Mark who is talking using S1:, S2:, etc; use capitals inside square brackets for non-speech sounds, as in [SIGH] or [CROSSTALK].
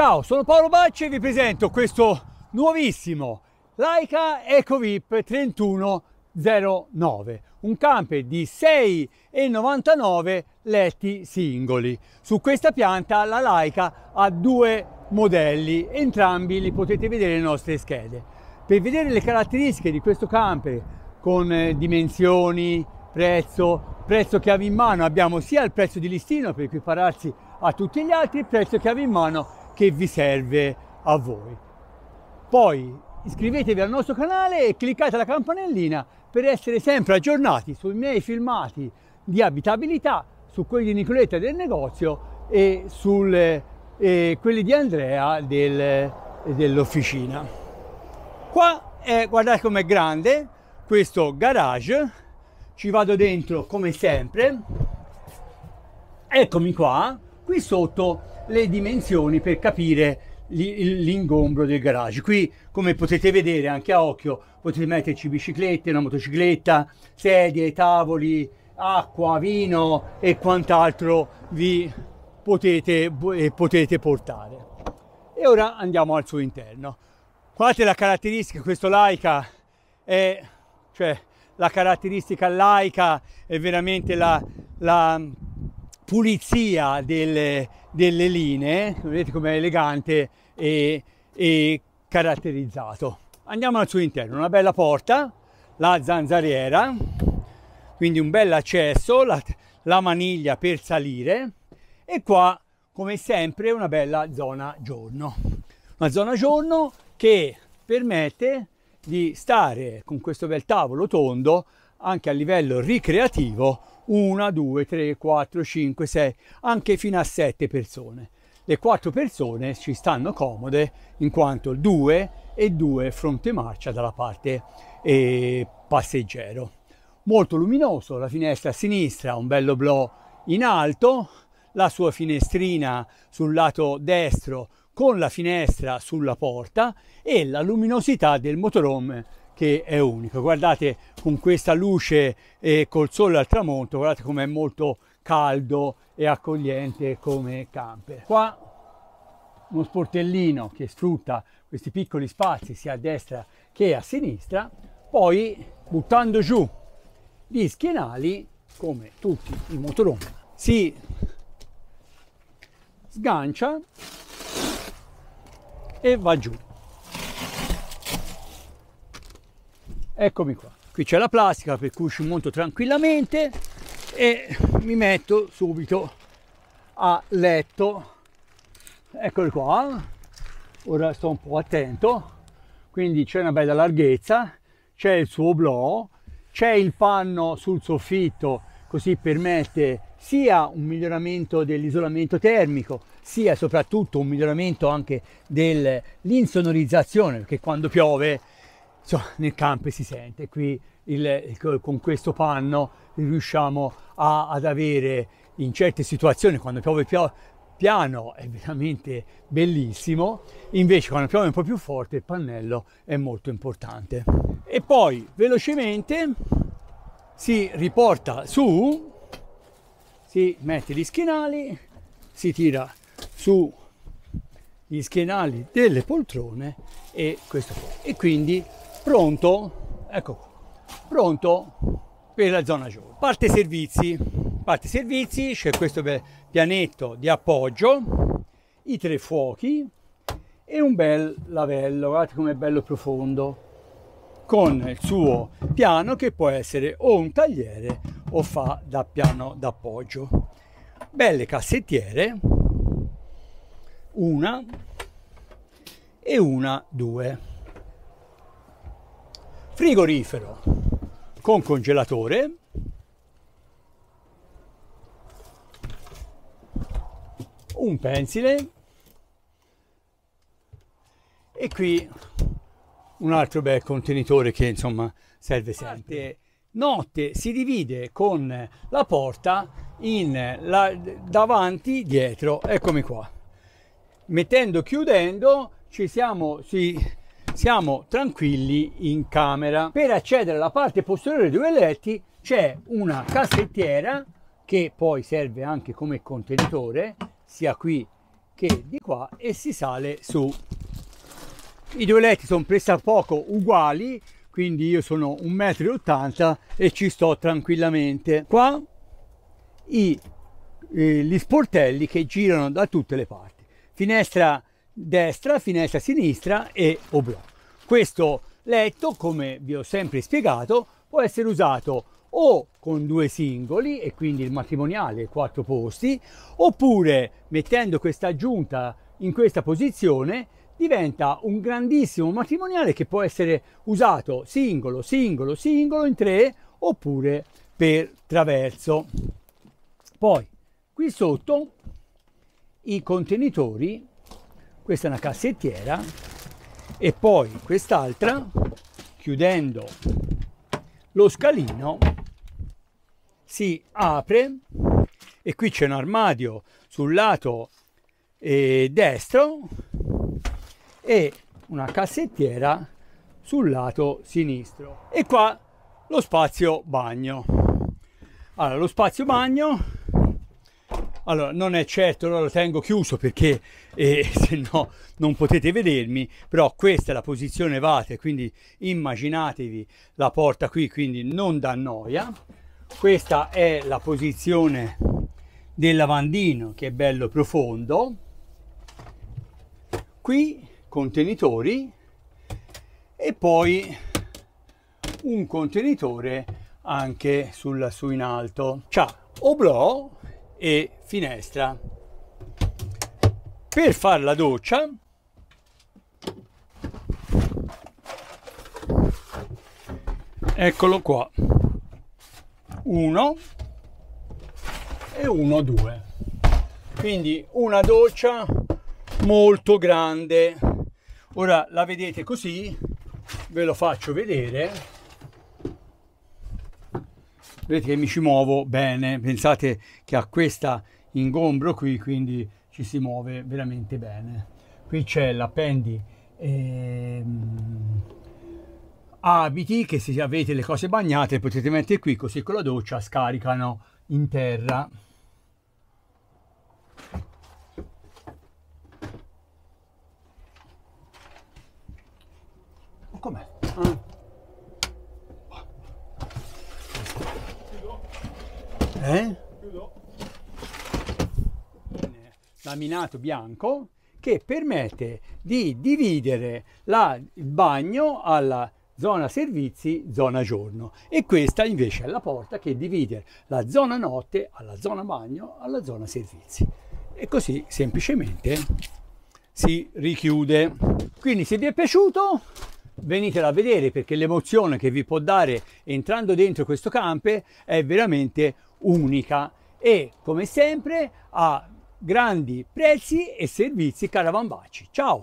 S1: Ciao, sono Paolo Bacci e vi presento questo nuovissimo Leica EcoVip 3109, un camper di 6,99 letti singoli. Su questa pianta la Leica ha due modelli, entrambi li potete vedere nelle nostre schede. Per vedere le caratteristiche di questo camper con eh, dimensioni, prezzo, prezzo che avevi in mano abbiamo sia il prezzo di listino per equipararsi a tutti gli altri, il prezzo che avevi in mano che vi serve a voi. Poi iscrivetevi al nostro canale e cliccate la campanellina per essere sempre aggiornati sui miei filmati di abitabilità, su quelli di Nicoletta del negozio e su quelli di Andrea del, eh, dell'officina. Qua è, guardate com'è grande questo garage, ci vado dentro come sempre, eccomi qua, qui sotto le dimensioni per capire l'ingombro del garage. Qui, come potete vedere anche a occhio, potete metterci biciclette, una motocicletta, sedie, tavoli, acqua, vino e quant'altro vi potete, potete portare. E ora andiamo al suo interno. Guardate la caratteristica, questo Laika è, cioè, la caratteristica Laika è veramente la, la pulizia delle, delle linee, vedete com'è elegante e, e caratterizzato. Andiamo al suo interno, una bella porta, la zanzariera, quindi un bel accesso, la, la maniglia per salire e qua come sempre una bella zona giorno. Una zona giorno che permette di stare con questo bel tavolo tondo anche a livello ricreativo una, due, tre, quattro, cinque, sei, anche fino a sette persone. Le quattro persone ci stanno comode in quanto due e due fronte marcia dalla parte eh, passeggero. Molto luminoso, la finestra a sinistra, un bello blò in alto, la sua finestrina sul lato destro con la finestra sulla porta e la luminosità del motorhome che è unico. Guardate con questa luce e col sole al tramonto, guardate com'è molto caldo e accogliente come camper. Qua uno sportellino che sfrutta questi piccoli spazi sia a destra che a sinistra, poi buttando giù gli schienali, come tutti i motoroni, si sgancia e va giù. eccomi qua qui c'è la plastica per cui ci monto tranquillamente e mi metto subito a letto eccoli qua ora sto un po' attento quindi c'è una bella larghezza c'è il suo blow c'è il panno sul soffitto così permette sia un miglioramento dell'isolamento termico sia soprattutto un miglioramento anche dell'insonorizzazione perché quando piove cioè, nel campo si sente, qui il, con questo panno riusciamo a, ad avere in certe situazioni quando piove pio piano è veramente bellissimo, invece quando piove un po' più forte il pannello è molto importante. E poi velocemente si riporta su, si mette gli schienali, si tira su gli schienali delle poltrone e questo qua. E quindi pronto, ecco, pronto per la zona giù. Parte servizi, parte servizi, c'è questo bel pianetto di appoggio, i tre fuochi e un bel lavello, guardate com'è bello profondo, con il suo piano che può essere o un tagliere o fa da piano d'appoggio. Belle cassettiere, una e una due frigorifero con congelatore un pensile e qui un altro bel contenitore che insomma serve sempre notte si divide con la porta in la, davanti dietro eccomi qua mettendo chiudendo ci siamo si siamo tranquilli in camera. Per accedere alla parte posteriore dei due letti c'è una cassettiera che poi serve anche come contenitore, sia qui che di qua, e si sale su. I due letti sono presa poco uguali, quindi io sono 1,80 m e ci sto tranquillamente. Qua i, eh, gli sportelli che girano da tutte le parti. Finestra destra, finestra sinistra e oblò. Questo letto, come vi ho sempre spiegato, può essere usato o con due singoli e quindi il matrimoniale quattro posti, oppure mettendo questa aggiunta in questa posizione diventa un grandissimo matrimoniale che può essere usato singolo, singolo, singolo in tre oppure per traverso. Poi qui sotto i contenitori questa è una cassettiera e poi quest'altra chiudendo lo scalino si apre e qui c'è un armadio sul lato eh, destro e una cassettiera sul lato sinistro e qua lo spazio bagno allora lo spazio bagno allora, non è certo, allora lo tengo chiuso perché eh, [LAUGHS] se no non potete vedermi, però questa è la posizione vate, quindi immaginatevi la porta qui, quindi non da noia. Questa è la posizione del lavandino che è bello profondo. Qui contenitori e poi un contenitore anche sulla, su in alto. Ciao, oblò e finestra. Per fare la doccia eccolo qua. 1 e 1 2. Quindi una doccia molto grande. Ora la vedete così, ve lo faccio vedere vedete che mi ci muovo bene, pensate che a questa ingombro qui, quindi ci si muove veramente bene. Qui c'è l'appendi ehm, abiti che se avete le cose bagnate potete mettere qui, così con la doccia scaricano in terra. laminato bianco che permette di dividere la, il bagno alla zona servizi, zona giorno e questa invece è la porta che divide la zona notte alla zona bagno alla zona servizi e così semplicemente si richiude. Quindi se vi è piaciuto venitela a vedere perché l'emozione che vi può dare entrando dentro questo camper è veramente unica e come sempre ha grandi prezzi e servizi Caravan Ciao!